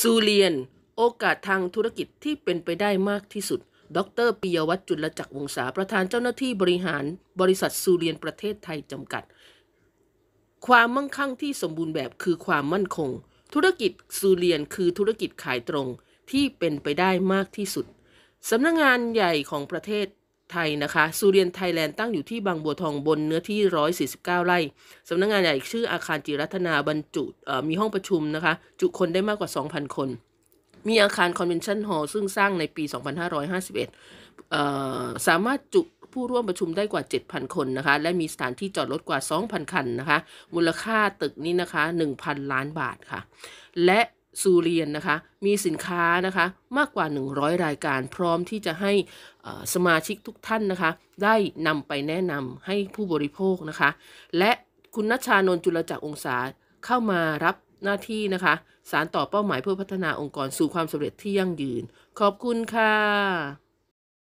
ซูเลียนโอกาสทางธุรกิจที่เป็นไปได้มากที่สุด ดรปิยวัฒน์จุลจักรวงศาประธานเจ้าหน้าที่บริหาร บริษัทซูเลียนประเทศไทยจำกัด ความมั่งคั่งที่สมบูรณ์แบบคือความมั่นคง ธุรกิจซูเลียนคือธุรกิจขายตรงที่เป็นไปได้มากที่สุด สำนักงงานใหญ่ของประเทศไทยนะคะซูเรียนไทยแลนด์ตั้งอยู่ที่บางบัวทองบนเนื้อที่ 149 ไร่สำนักงงานใหญ่ชื่ออาคารจิรัฒนาบรรจุมีห้องประชุมนะคะจุคนได้มากกว่า 2,000 คน มีอาคารคอนเวนชั่นฮอลล์ซึ่งสร้างในปี 2551 สามารถจุผู้ร่วมประชุมได้กว่า 7,000 คนนะคะและมีสถานที่จอดรถกว่า 2,000 คันนะคะมูลค่าตึกนี้นะคะ 1,000 ล้านบาทค่ะและซูเรียนนะคะมีสินค้านะคะมากกว่า 100 รายการพร้อมที่จะให้สมาชิกทุกท่านนะคะได้นำไปแนะนำให้ผู้บริโภคนะคะ และคุณนัชชานนจุลจักรองศาเข้ามารับหน้าที่นะคะ สารต่อเป้าหมายเพื่อพัฒนาองค์กรสู่ความสำเร็จที่ยั่งยืน ขอบคุณค่ะ